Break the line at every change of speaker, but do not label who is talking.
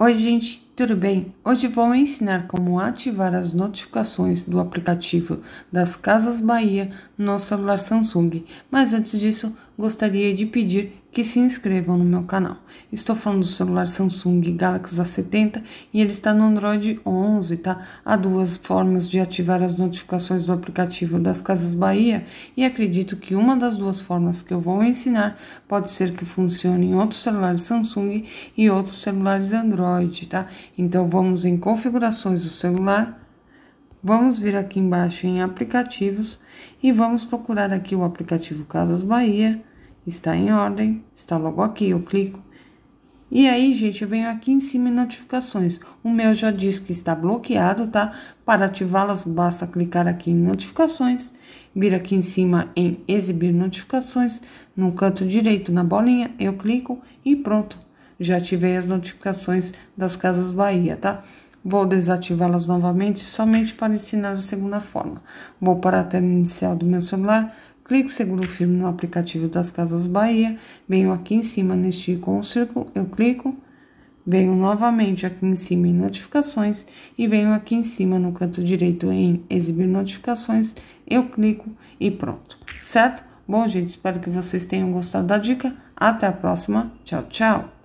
Oi, gente. Tudo bem? Hoje vou ensinar como ativar as notificações do aplicativo das Casas Bahia no celular Samsung, mas antes disso gostaria de pedir que se inscrevam no meu canal. Estou falando do celular Samsung Galaxy A70 e ele está no Android 11, tá? Há duas formas de ativar as notificações do aplicativo das Casas Bahia e acredito que uma das duas formas que eu vou ensinar pode ser que funcione em outros celulares Samsung e outros celulares Android, tá? Então, vamos em configurações do celular, vamos vir aqui embaixo em aplicativos e vamos procurar aqui o aplicativo Casas Bahia, está em ordem, está logo aqui, eu clico. E aí, gente, eu venho aqui em cima em notificações. O meu já diz que está bloqueado, tá? Para ativá-las, basta clicar aqui em notificações, vir aqui em cima em exibir notificações, no canto direito na bolinha, eu clico e pronto já ativei as notificações das Casas Bahia, tá? Vou desativá-las novamente somente para ensinar a segunda forma. Vou para a tela inicial do meu celular, clique seguro firme no aplicativo das Casas Bahia, venho aqui em cima neste ícone círculo, eu clico, venho novamente aqui em cima em notificações e venho aqui em cima no canto direito em exibir notificações, eu clico e pronto, certo? Bom, gente, espero que vocês tenham gostado da dica. Até a próxima. Tchau, tchau.